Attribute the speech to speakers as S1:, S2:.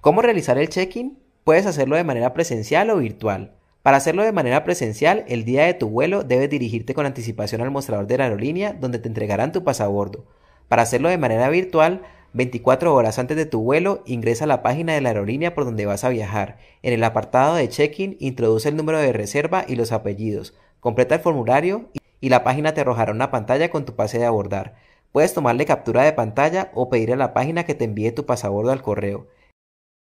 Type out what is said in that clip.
S1: ¿Cómo realizar el check-in? Puedes hacerlo de manera presencial o virtual. Para hacerlo de manera presencial, el día de tu vuelo debes dirigirte con anticipación al mostrador de la aerolínea donde te entregarán tu pasabordo. Para hacerlo de manera virtual, 24 horas antes de tu vuelo, ingresa a la página de la aerolínea por donde vas a viajar. En el apartado de check-in, introduce el número de reserva y los apellidos. Completa el formulario y la página te arrojará una pantalla con tu pase de abordar. Puedes tomarle captura de pantalla o pedir a la página que te envíe tu pasabordo al correo.